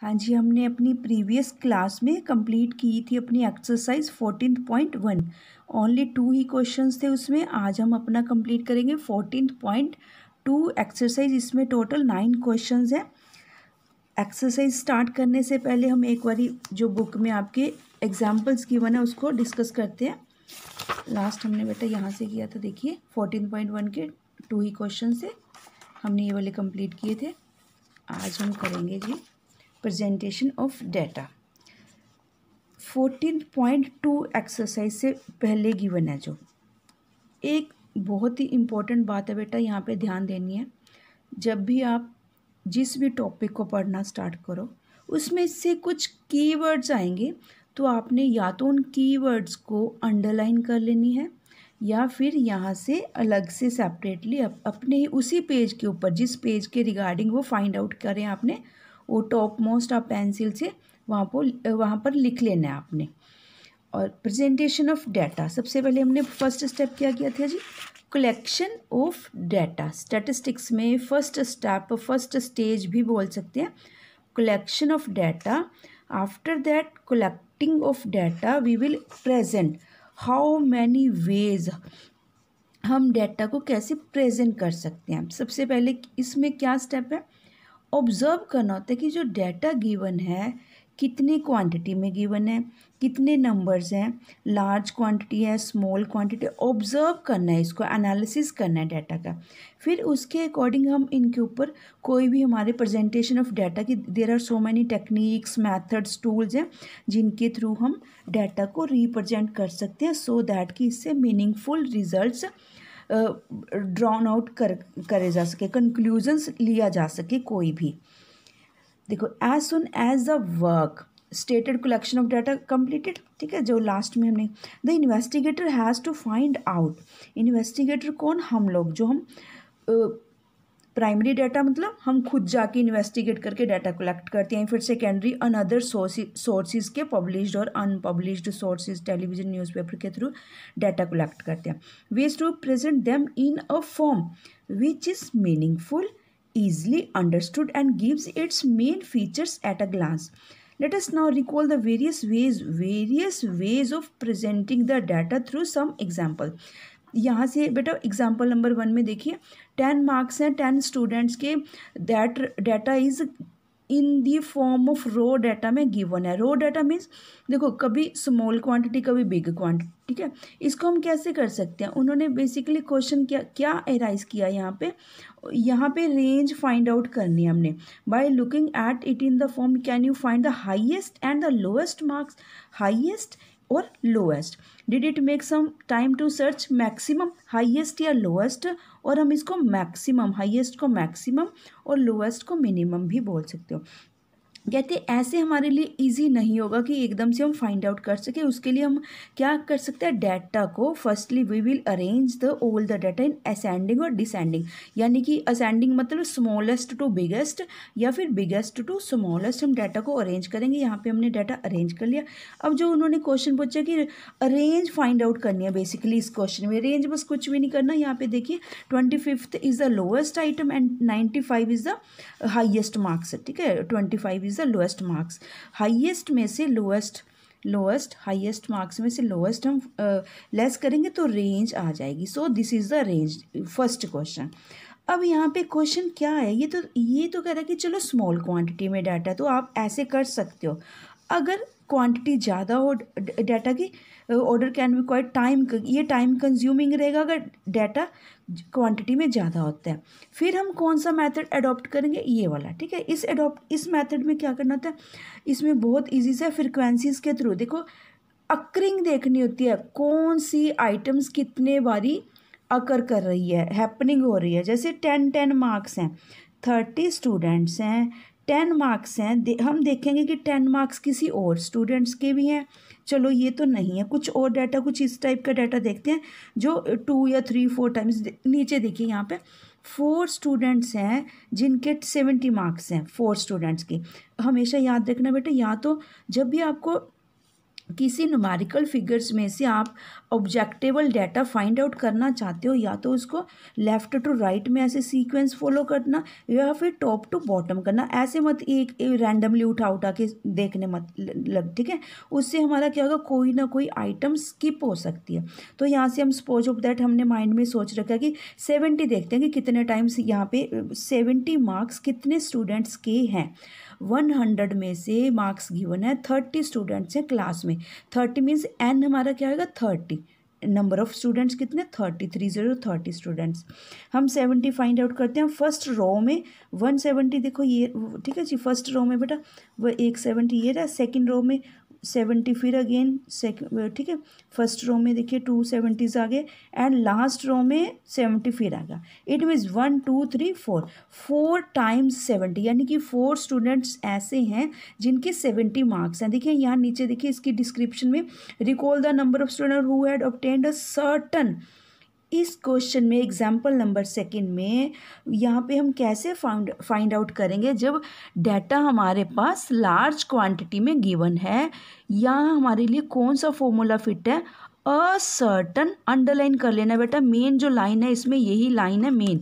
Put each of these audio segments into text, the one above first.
हाँ जी हमने अपनी प्रीवियस क्लास में कंप्लीट की थी अपनी exercise fourteen point one only two ही क्वेश्चंस थे उसमें आज हम अपना कंप्लीट करेंगे फोर्टीन पॉइंट टू एक्सरसाइज इसमें टोटल नाइन क्वेश्चंस हैं एक्सरसाइज स्टार्ट करने से पहले हम एक बारी जो बुक में आपके एग्जाम्पल्स गिवन है उसको डिस्कस करते हैं लास्ट हमने बेटा यहाँ से किया था देखिए फोर्टीन पॉइंट वन के टू ही क्वेश्चन से हमने ये वाले कंप्लीट किए थे आज हम करेंगे जी of data fourteen point two exercise से पहले गिवन है जो एक बहुत ही इम्पोर्टेंट बात है बेटा यहाँ पे ध्यान देनी है जब भी आप जिस भी टॉपिक को पढ़ना स्टार्ट करो उसमें से कुछ कीवर्ड्स आएंगे तो आपने या तो उन कीवर्ड्स को अंडरलाइन कर लेनी है या फिर यहाँ से अलग से सेपरेटली अप, अपने ही उसी पेज के ऊपर जिस पेज के रिगार्डिंग वो फाइंड आउट करें आपने वो टॉप मोस्ट आप पेंसिल से वहाँ पर वहाँ पर लिख लेना है आपने और प्रेजेंटेशन ऑफ डाटा सबसे पहले हमने फर्स्ट स्टेप क्या किया था जी कलेक्शन ऑफ डाटा स्टैटिस्टिक्स में फर्स्ट स्टेप फर्स्ट स्टेज भी बोल सकते हैं collection of data after that collecting of data we will present how many ways हम डाटा को कैसे प्रेजेंट कर सकते हैं सबसे पहले इसमें क्या स्टेप है ऑब्ज़र्व करना होता है कि जो डेटा गिवन है कितने क्वांटिटी में गिवन है कितने नंबर्स हैं लार्ज क्वांटिटी है स्मॉल क्वांटिटी ऑब्ज़र्व करना है इसको एनालिसिस करना है डाटा का फिर उसके अकॉर्डिंग हम इनके ऊपर कोई भी हमारे प्रेजेंटेशन ऑफ डाटा की there are so many techniques methods tools हैं जिनके थ्रू हम डाटा को रिप्रजेंट कर सकते हैं सो so दैट कि इससे मीनिंगफुल रिजल्ट्स ड्रॉन आउट कर करे जा सके कंक्लूजन्स लिया जा सके कोई भी देखो as soon as the work started collection of data completed ठीक है जो लास्ट में हमने the investigator has to find out investigator कौन हम लोग जो हम प्राइमरी डाटा मतलब हम खुद जाके इन्वेस्टिगेट करके डाटा कलेक्ट करते हैं फिर सेकेंडरी अनदर सोर्सेज के पब्लिश्ड और अनपब्लिश्ड सोर्सेज टेलीविजन न्यूज़पेपर के थ्रू डाटा कलेक्ट करते हैं ways to present them in a form which is meaningful easily understood and gives its main features at a glance let us now recall the various ways various ways of presenting the data through some example यहाँ से बेटा example number one में देखिए ten marks हैं ten students के that data is in the form of raw data में given है raw data means देखो कभी स्मॉल क्वांटिटी कभी बिग क्वांटिटी ठीक है इसको हम कैसे कर सकते हैं उन्होंने बेसिकली क्वेश्चन क्या क्या एराइज किया यहाँ पे यहाँ पे रेंज फाइंड आउट करनी है हमने by looking at it in the form can you find the highest and the lowest marks highest और lowest did it make some time to search maximum highest या लोएस्ट और हम इसको maximum highest को maximum और lowest को minimum भी बोल सकते हो कहते ऐसे हमारे लिए इजी नहीं होगा कि एकदम से हम फाइंड आउट कर सके उसके लिए हम क्या कर सकते हैं डाटा को firstly we will arrange the all the data in ascending और डिसेंडिंग यानी कि असेंडिंग मतलब स्मॉलेस्ट टू बिगेस्ट या फिर बिगेस्ट टू स्मॉलेस्ट हम डाटा को अरेंज करेंगे यहाँ पे हमने डाटा अरेंज कर लिया अब जो उन्होंने क्वेश्चन पूछा कि अरेंज फाइंड आउट करनी है बेसिकली इस क्वेश्चन में रेंज बस कुछ भी नहीं करना यहाँ पे देखिए twenty fifth is the lowest item and ninety five is the highest marks ठीक है ट्वेंटी फाइव इज़ से लोएस्ट मार्क्स हाईएस्ट में से लोएस्ट लोएस्ट हाईएस्ट मार्क्स में से लोएस्ट हम लेस uh, करेंगे तो रेंज आ जाएगी so this is the range first question अब यहाँ पे क्वेश्चन क्या है ये तो ये तो कह रहा है कि चलो स्मॉल क्वांटिटी में डाटा तो आप ऐसे कर सकते हो अगर क्वांटिटी ज़्यादा हो डाटा की order can be quite time ये टाइम कंज्यूमिंग रहेगा अगर डाटा क्वांटिटी में ज़्यादा होता है फिर हम कौन सा मेथड अडॉप्ट करेंगे ये वाला ठीक है इस अडॉप्ट इस मेथड में क्या करना होता है इसमें बहुत ईजी से फ्रिक्वेंसीज के थ्रू देखो अक्रिंग देखनी होती है कौन सी आइटम्स कितने बारी अकर कर रही है हैपनिंग हो रही है जैसे टेन टेन मार्क्स हैं थर्टी स्टूडेंट्स हैं टेन मार्क्स हैं हम देखेंगे कि टेन मार्क्स किसी और स्टूडेंट्स के भी हैं चलो ये तो नहीं है कुछ और डाटा कुछ इस टाइप का डाटा देखते हैं जो टू या थ्री फोर टाइम्स नीचे देखिए यहाँ पे फोर स्टूडेंट्स हैं जिनके सेवेंटी मार्क्स हैं फोर स्टूडेंट्स के हमेशा याद रखना बेटा या तो जब भी आपको किसी नुमेरिकल फिगर्स में से आप ऑब्जेक्टेबल डाटा फाइंड आउट करना चाहते हो या तो उसको लेफ्ट टू राइट में ऐसे सीक्वेंस फॉलो करना या फिर टॉप टू बॉटम करना ऐसे मत एक रैंडमली उठा उठा के देखने मत लग ठीक है उससे हमारा क्या होगा कोई ना कोई आइटम स्किप हो सकती है तो यहाँ से हम सपोज ऑफ दैट हमने माइंड में सोच रखा कि सेवेंटी देखते हैं कि कितने टाइम्स यहाँ पे सेवेंटी मार्क्स कितने स्टूडेंट्स के हैं वन हंड्रेड में से मार्क्स गिवन है थर्टी स्टूडेंट्स हैं क्लास में थर्टी मीन्स एन हमारा क्या होगा थर्टी नंबर ऑफ स्टूडेंट्स कितने thirty three zero thirty students हम सेवेंटी फाइंड आउट करते हैं फर्स्ट रो में वन सेवेंटी देखो ये ठीक है जी फर्स्ट रो में बेटा वो एक सेवेंटी ये रहा सेकंड रो में सेवेंटी फिर अगेन ठीक है फर्स्ट रो में देखिए टू सेवेंटीज आ गए एंड लास्ट रो में सेवेंटी फिर आ गया it means one two three four four times seventy यानी कि फोर स्टूडेंट्स ऐसे हैं जिनके सेवेंटी मार्क्स हैं देखिए यहाँ नीचे देखिए इसकी डिस्क्रिप्शन में recall the number of student who had obtained a certain इस क्वेश्चन में एग्जाम्पल नंबर सेकेंड में यहाँ पे हम कैसे फाउंड फाइंड आउट करेंगे जब डाटा हमारे पास लार्ज क्वांटिटी में गिवन है या हमारे लिए कौन सा फॉर्मूला फिट है असर्टन अंडरलाइन कर लेना बेटा मेन जो लाइन है इसमें यही लाइन है main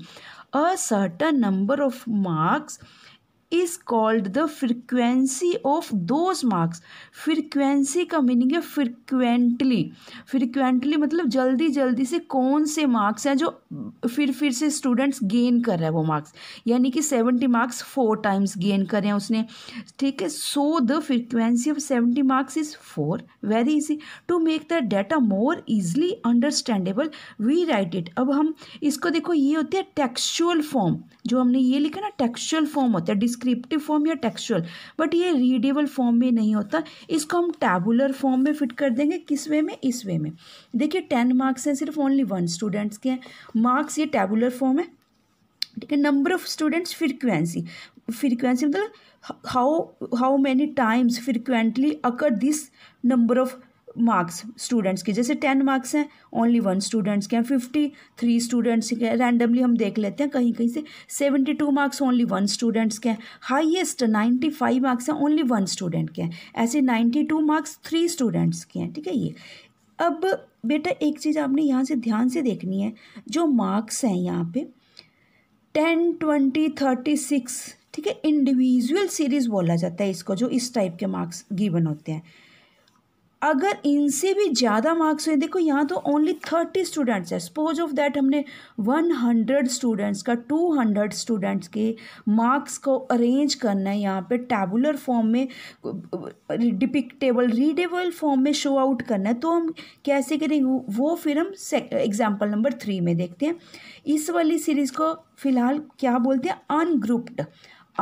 a certain number of marks is called the frequency of those marks frequency का मीनिंग है फ्रिक्वेंटली फ्रिक्वेंटली मतलब जल्दी जल्दी से कौन से मार्क्स हैं जो फिर फिर से स्टूडेंट्स गेन कर रहा है वो मार्क्स यानी कि seventy marks four times gain करें उसने ठीक है so the frequency of seventy marks is four very easy to make the data more easily understandable we write it अब हम इसको देखो ये होती है टेक्सचुअल फॉर्म जो हमने ये लिखा ना टेक्सचुअल फॉर्म होता है डिस्क्रिप्टिव फॉर्म या टेक्सचुअल बट ये रीडेबल फॉर्म में नहीं होता इसको हम टैबुलर फॉर्म में फिट कर देंगे किस वे में इस वे में देखिए टेन मार्क्स हैं सिर्फ ओनली वन स्टूडेंट्स के हैं मार्क्स ये टैबुलर फॉर्म है ठीक है number of students frequency frequency मतलब how how many times frequently occur this number of marks students के जैसे टेन मार्क्स हैं ओनली वन स्टूडेंट्स के हैं फिफ्टी थ्री स्टूडेंट्स के हैं रैंडमली हम देख लेते हैं कहीं कहीं से seventy two marks only one students के हैं हाईएस्ट नाइन्टी फाइव मार्क्स हैं ओनली वन स्टूडेंट के हैं ऐसे ninety two marks three students के हैं ठीक है ये अब बेटा एक चीज़ आपने यहाँ से ध्यान से देखनी है जो मार्क्स हैं यहाँ पे टेन ट्वेंटी थर्टी सिक्स ठीक है इंडिविजुअल सीरीज़ बोला जाता है इसको जो इस टाइप के मार्क्स गिवन होते हैं अगर इनसे भी ज़्यादा मार्क्स हुए देखो यहाँ तो ओनली थर्टी स्टूडेंट्स है सपोज ऑफ दैट हमने वन हंड्रेड स्टूडेंट्स का टू हंड्रेड स्टूडेंट्स के मार्क्स को अरेंज करना है यहाँ पे टैबुलर फॉर्म में डिपिक्टेबल रीडेबल फॉर्म में शो आउट करना है तो हम कैसे करेंगे वो फिर हम एग्जाम्पल नंबर थ्री में देखते हैं इस वाली सीरीज़ को फिलहाल क्या बोलते हैं ungrouped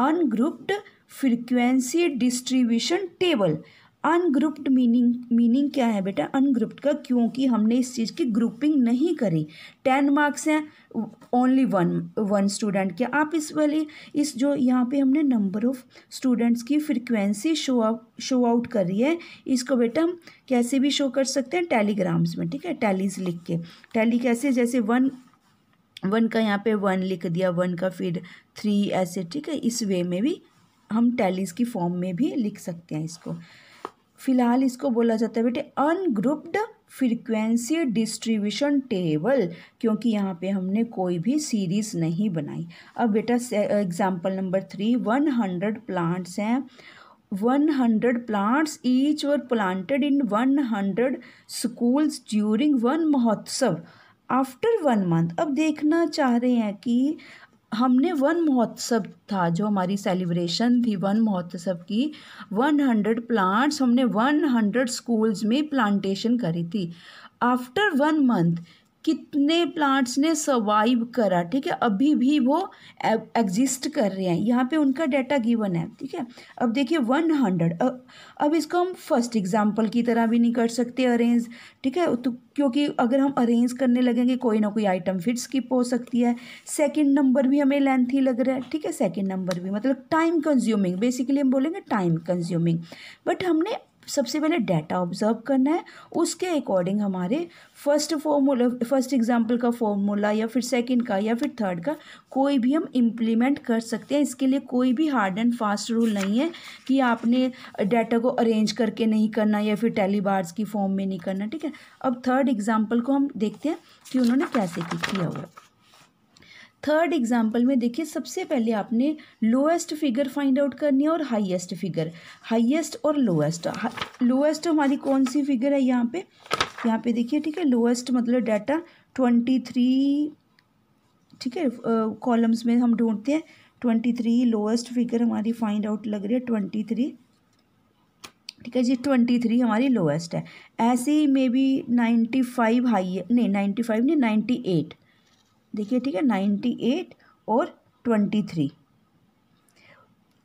ungrouped frequency distribution table ungrouped meaning meaning क्या है बेटा अनग्रुप्ड का क्योंकि हमने इस चीज़ की ग्रुपिंग नहीं करी टेन मार्क्स हैं ओनली वन वन स्टूडेंट के आप इस वाली इस जो यहाँ पे हमने नंबर ऑफ स्टूडेंट्स की frequency show out show out करी है इसको बेटा हम कैसे भी शो कर सकते हैं टेलीग्राम्स में ठीक है टैलीज लिख के टैली कैसे जैसे वन वन का यहाँ पे वन लिख दिया वन का फिर थ्री ऐसे ठीक है इस वे में भी हम टैलीज की फॉर्म में भी लिख सकते हैं इसको फिलहाल इसको बोला जाता है बेटे अनग्रुप्ड फ्रिक्वेंसी डिस्ट्रीब्यूशन टेबल क्योंकि यहाँ पे हमने कोई भी सीरीज नहीं बनाई अब बेटा example number three one hundred plants हैं one hundred plants each were planted in one hundred schools during Van Mahotsav after one month अब देखना चाह रहे हैं कि हमने वन महोत्सव था जो हमारी सेलिब्रेशन थी वन महोत्सव की वन हंड्रेड प्लांट्स हमने वन हंड्रेड स्कूल्स में प्लांटेशन करी थी आफ्टर वन मंथ कितने प्लांट्स ने सर्वाइव करा ठीक है अभी भी वो एग्जिस्ट e, कर रहे हैं यहाँ पे उनका डाटा गिवन है ठीक है अब देखिए वन हंड्रेड अब इसको हम फर्स्ट एग्जाम्पल की तरह भी नहीं कर सकते अरेंज ठीक है तो क्योंकि अगर हम अरेंज करने लगेंगे कोई ना कोई आइटम फिर स्किप हो सकती है सेकंड नंबर भी हमें लेंथी लग रहा है ठीक है सेकंड नंबर भी मतलब टाइम कंज्यूमिंग बेसिकली हम बोलेंगे टाइम कंज्यूमिंग बट हमने सबसे पहले डाटा ऑब्जर्व करना है उसके अकॉर्डिंग हमारे फर्स्ट फॉर्मूला फर्स्ट एग्जाम्पल का फॉर्मूला या फिर सेकंड का या फिर थर्ड का कोई भी हम इम्प्लीमेंट कर सकते हैं इसके लिए कोई भी हार्ड एंड फास्ट रूल नहीं है कि आपने डाटा को अरेंज करके नहीं करना या फिर टेलीबार्स की फॉर्म में नहीं करना ठीक है अब थर्ड एग्जाम्पल को हम देखते हैं कि उन्होंने कैसे किया हुआ थर्ड एग्जाम्पल में देखिए सबसे पहले आपने लोएस्ट फिगर फाइंड आउट करनी है और हाईएस्ट फिगर हाईएस्ट और लोएस्ट लोएस्ट हमारी कौन सी फिगर है यहाँ पे यहाँ पे देखिए ठीक है लोएस्ट मतलब डाटा ट्वेंटी थ्री ठीक है कॉलम्स में हम ढूंढते हैं ट्वेंटी थ्री लोएस्ट फिगर हमारी फाइंड आउट लग रही है ट्वेंटी थ्री ठीक है जी ट्वेंटी थ्री हमारी लोएस्ट है ऐसे ही maybe ninety five high नहीं नाइन्टी फाइव नहीं नाइन्टी एट देखिए ठीक है नाइन्टी एट और ट्वेंटी थ्री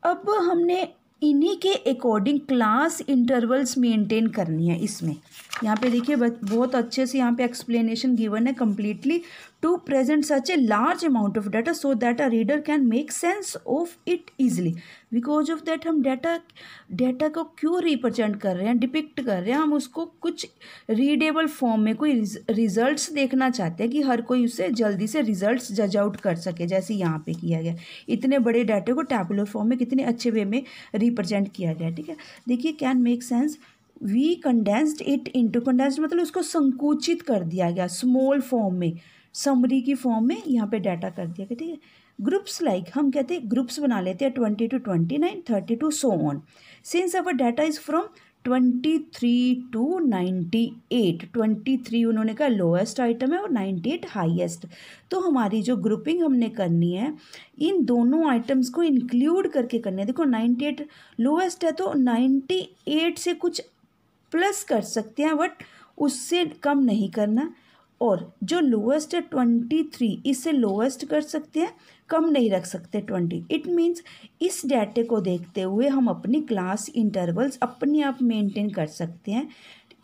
अब हमने इन्हीं के अकॉर्डिंग क्लास इंटरवल्स मेंटेन करनी है इसमें यहाँ पे देखिए बहुत अच्छे से यहाँ पे एक्सप्लेनेशन गिवन है completely to present such a large amount of data so that a reader can make sense of it easily because of that हम data data को क्यों represent कर रहे हैं depict कर रहे हैं हम उसको कुछ readable form में कोई results देखना चाहते हैं कि हर कोई उसे जल्दी से results judge out कर सके जैसे यहाँ पे किया गया इतने बड़े डाटे को टैबुलर फॉर्म में कितने अच्छे वे में रिप्रेजेंट किया गया ठीक है देखिए can make sense we condensed it into condensed मतलब उसको संकुचित कर दिया गया स्मॉल फॉर्म में समरी की फॉर्म में यहाँ पे डाटा कर दिया गया ठीक है ग्रुप्स लाइक हम कहते हैं ग्रुप्स बना लेते हैं twenty two twenty nine thirty two so on since our data is from twenty three to ninety eight twenty three उन्होंने कहा लोएस्ट आइटम है और नाइन्टी एट हाइएस्ट तो हमारी जो ग्रुपिंग हमने करनी है इन दोनों आइटम्स को इंक्लूड करके करनी है देखो नाइन्टी एट लोएस्ट है तो नाइन्टी एट से कुछ प्लस कर सकते हैं बट उससे कम नहीं करना और जो लोएस्ट है ट्वेंटी थ्री इससे लोएस्ट कर सकते हैं कम नहीं रख सकते ट्वेंटी इट मीन्स इस डाटे को देखते हुए हम अपनी क्लास इंटरवल्स अपने आप मेंटेन कर सकते हैं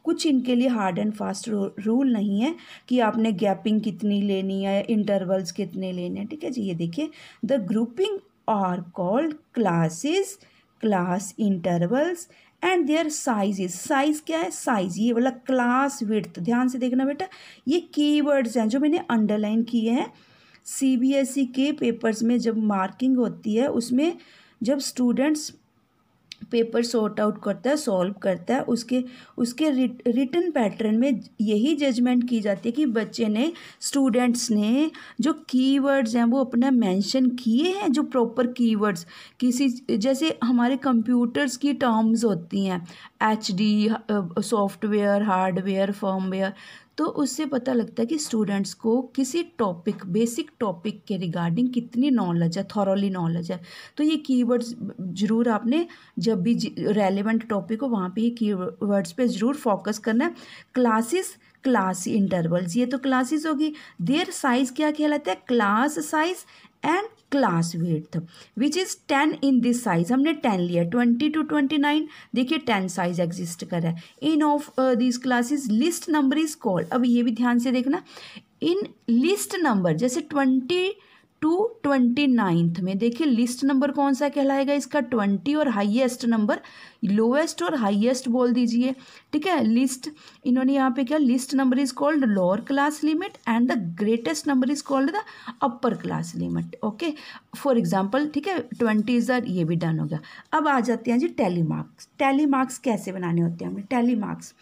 कुछ इनके लिए हार्ड एंड फास्ट रूल नहीं है कि आपने गैपिंग कितनी लेनी है इंटरवल्स कितने लेने हैं ठीक है जी ये देखिए the grouping are called classes class intervals and their sizes size क्या है साइज ये वाला क्लास विड्थ ध्यान से देखना बेटा ये कीवर्ड्स हैं जो मैंने अंडरलाइन किए हैं सी e के पेपर्स में जब मार्किंग होती है उसमें जब स्टूडेंट्स पेपर सॉर्ट आउट करता है सॉल्व करता है उसके उसके रिटर्न पैटर्न में यही जजमेंट की जाती है कि बच्चे ने स्टूडेंट्स ने जो कीवर्ड्स हैं वो अपना मेंशन किए हैं जो प्रॉपर कीवर्ड्स किसी जैसे हमारे कंप्यूटर्स की टर्म्स होती हैं H D software hardware firmware तो उससे पता लगता है कि स्टूडेंट्स को किसी टॉपिक बेसिक टॉपिक के रिगार्डिंग कितनी नॉलेज है थॉरली नॉलेज है तो ये कीवर्ड्स ज़रूर आपने जब भी रेलिवेंट टॉपिक हो वहाँ पे ये कीवर्ड्स पे ज़रूर फोकस करना है क्लासेस क्लासी इंटरवल्स ये तो क्लासेस होगी देयर साइज क्या कहलाता है class size and class width which is ten in this size हमने टेन लिया ट्वेंटी टू ट्वेंटी नाइन देखिए टेन साइज एग्जिस्ट कर रहा है in of this classes least number is called अब ये भी ध्यान से देखना इन लिस्ट नंबर जैसे ट्वेंटी टू ट्वेंटी नाइन्थ में देखिए लिस्ट नंबर कौन सा कहलाएगा इसका ट्वेंटी और हाईएस्ट नंबर लोएस्ट और हाईएस्ट बोल दीजिए ठीक है लिस्ट इन्होंने यहाँ पे क्या least number is called lower class limit and the greatest number is called the upper class limit okay for example ठीक है ट्वेंटी इज ये भी डन हो गया अब आ जाते हैं जी टैली मार्क्स टैली मार्क्स कैसे बनाने होते हैं हमें tally marks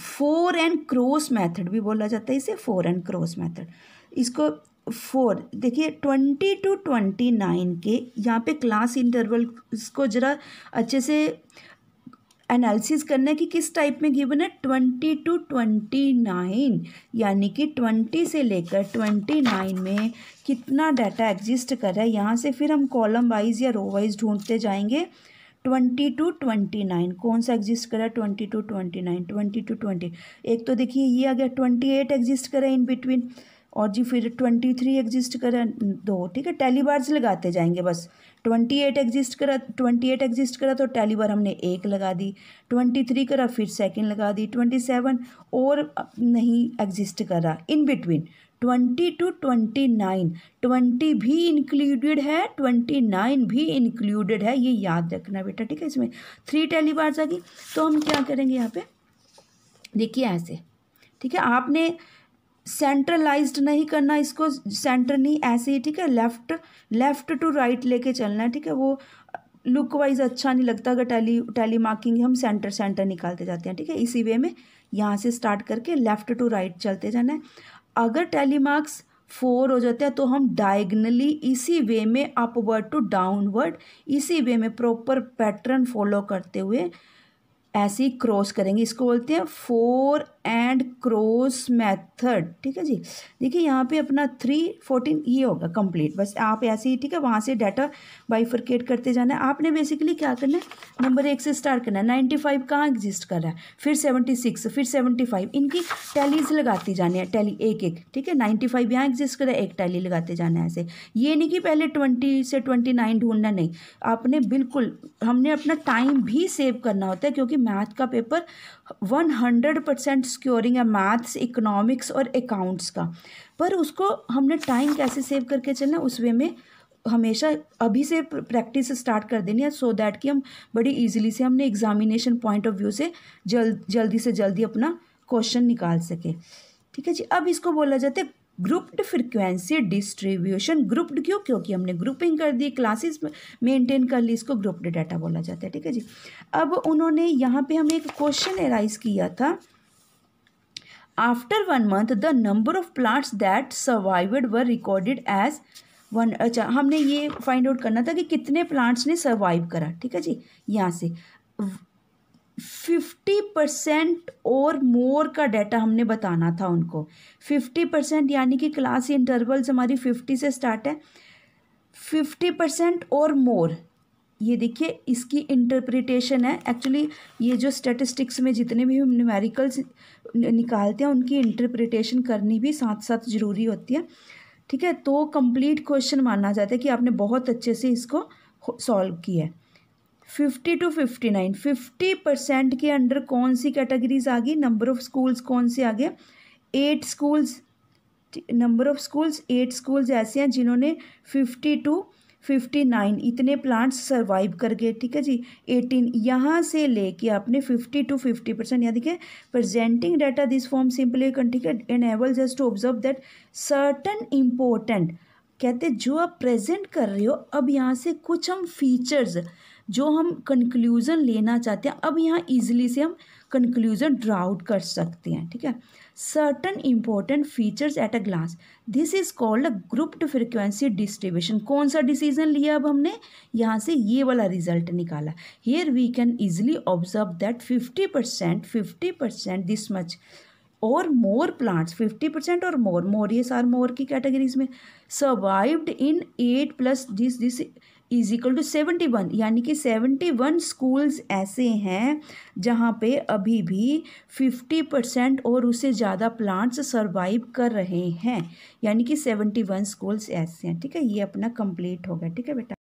four and cross method भी बोला जाता है इसे फोर एंड क्रॉस मेथड इसको फोर देखिए ट्वेंटी टू ट्वेंटी नाइन के यहाँ पे क्लास इंटरवल इसको ज़रा अच्छे से एनालिसिस करना है कि किस टाइप में गिवन है ट्वेंटी टू ट्वेंटी नाइन यानी कि ट्वेंटी से लेकर ट्वेंटी नाइन में कितना डाटा एग्जिस्ट कर रहा है यहाँ से फिर हम कॉलम वाइज या रो वाइज ढूंढते जाएंगे ट्वेंटी टू ट्वेंटी नाइन कौन सा एग्जिस्ट करा twenty two twenty nine twenty two twenty एक तो देखिए ये आ गया ट्वेंटी एट एग्जिस्ट करा इन बिटवीन और जी फिर ट्वेंटी थ्री एग्जिस्ट करा दो ठीक है टैली बार्स लगाते जाएंगे बस ट्वेंटी एट एग्जिस्ट करा ट्वेंटी एट एग्जिस्ट करा तो टैली बार हमने एक लगा दी ट्वेंटी थ्री करा फिर सेकंड लगा दी ट्वेंटी सेवन और नहीं एग्जिस्ट करा in between twenty two twenty nine twenty भी इंक्लूडेड है ट्वेंटी नाइन भी इंक्लूडेड है ये याद रखना बेटा ठीक है इसमें थ्री टैली बार्स आ गई तो हम क्या करेंगे यहाँ पे देखिए ऐसे ठीक है आपने सेंट्रलाइज्ड नहीं करना इसको सेंटर नहीं ऐसे ही ठीक है लेफ्ट लेफ्ट टू राइट लेके चलना है ठीक है वो लुक वाइज अच्छा नहीं लगता अगर टैली टैली मार्किंग हम सेंटर सेंटर निकालते जाते हैं ठीक है इसी वे में यहाँ से स्टार्ट करके लेफ्ट टू राइट चलते जाना है अगर टैली मार्क्स फोर हो जाते हैं तो हम डायगनली इसी वे में अपवर्ड टू डाउनवर्ड इसी वे में प्रॉपर पैटर्न फॉलो करते हुए ऐसे ही क्रॉस करेंगे इसको बोलते हैं फोर एंड क्रॉस मेथड ठीक है जी देखिए यहाँ पे अपना थ्री फोर्टीन ये होगा कंप्लीट बस आप ऐसे ही ठीक है वहाँ से डाटा बाइफरकेट करते जाना है आपने बेसिकली क्या करना है नंबर एक से स्टार्ट करना है नाइन्टी फाइव कहाँ एग्जिस्ट कर रहा है फिर सेवेंटी सिक्स फिर सेवेंटी फाइव इनकी टैलीज लगाती जानी है टैली एक एक ठीक है नाइन्टी फाइव यहाँ एग्जिस्ट कर रहा है एक टैली लगाते जाना है ऐसे ये नहीं कि पहले ट्वेंटी से ट्वेंटी नाइन ढूंढना नहीं आपने बिल्कुल हमने अपना टाइम भी सेव करना होता है क्योंकि मैथ का paper one hundred percent securing है मैथ्स इकोनॉमिक्स और अकाउंट्स का पर उसको हमने टाइम कैसे सेव करके चलना उस वे में हमेशा अभी से प्रैक्टिस स्टार्ट कर देनी है सो so दैट कि हम बड़ी इजीली से हमने एग्जामिनेशन पॉइंट ऑफ व्यू से जल्द जल्दी से जल्दी अपना क्वेश्चन निकाल सके ठीक है जी अब इसको बोला जाता है ग्रुप्ड फ्रिक्वेंसी डिस्ट्रीब्यूशन ग्रुप्ड क्यों क्योंकि हमने ग्रुपिंग कर दी क्लासेस मेंटेन कर ली इसको ग्रुप्ड डाटा बोला जाता है ठीक है जी अब उन्होंने यहाँ पे हमें एक क्वेश्चन एराइज किया था after one month the number of plants that survived were recorded as one अच्छा हमने ये फाइंड आउट करना था कि कितने प्लांट्स ने सर्वाइव करा ठीक है जी यहाँ से परसेंट और मोर का डाटा हमने बताना था उनको फिफ्टी परसेंट यानी कि क्लास इंटरवल्स हमारी फिफ्टी से स्टार्ट है फिफ्टी परसेंट और मोर ये देखिए इसकी इंटरप्रिटेशन है एक्चुअली ये जो स्टेटिस्टिक्स में जितने भी हम न्यूमेरिकल्स निकालते हैं उनकी इंटरप्रिटेशन करनी भी साथ साथ ज़रूरी होती है ठीक है तो कंप्लीट क्वेश्चन माना जाता है कि आपने बहुत अच्छे से इसको सॉल्व किया है fifty two fifty nine fifty percent के अंडर कौन सी कैटेगरीज आ गई नंबर ऑफ स्कूल्स कौन से आ गए eight schools number of schools eight schools ऐसे हैं जिन्होंने फिफ्टी टू फिफ्टी नाइन इतने प्लांट्स सर्वाइव कर गए ठीक है जी एटीन यहाँ से लेके आपने फिफ्टी टू फिफ्टी परसेंट यानी देखिए presenting data this form simply ठीक है able just to observe that certain important कहते जो आप प्रेजेंट कर रहे हो अब यहाँ से कुछ हम फीचर्स जो हम कंक्लूज़न लेना चाहते हैं अब यहाँ ईजिली से हम कंक्लूज़न ड्रा आउट कर सकते हैं ठीक है certain important features at a glance this is called a grouped frequency distribution कौन सा डिसीजन लिया अब हमने यहाँ से ये वाला रिजल्ट निकाला here we can easily observe that fifty percent fifty percent this much और मोर प्लांट्स फिफ्टी परसेंट और मोर मोर ये सार मोर की कैटेगरीज में survived in eight plus this this is equal to seventy one यानी कि सेवेंटी वन स्कूल्स ऐसे हैं जहाँ पे अभी भी फिफ्टी परसेंट और उससे ज़्यादा प्लांट्स सर्वाइव कर रहे हैं यानी कि सेवेंटी वन स्कूल्स ऐसे हैं ठीक है ये अपना कंप्लीट होगा ठीक है बेटा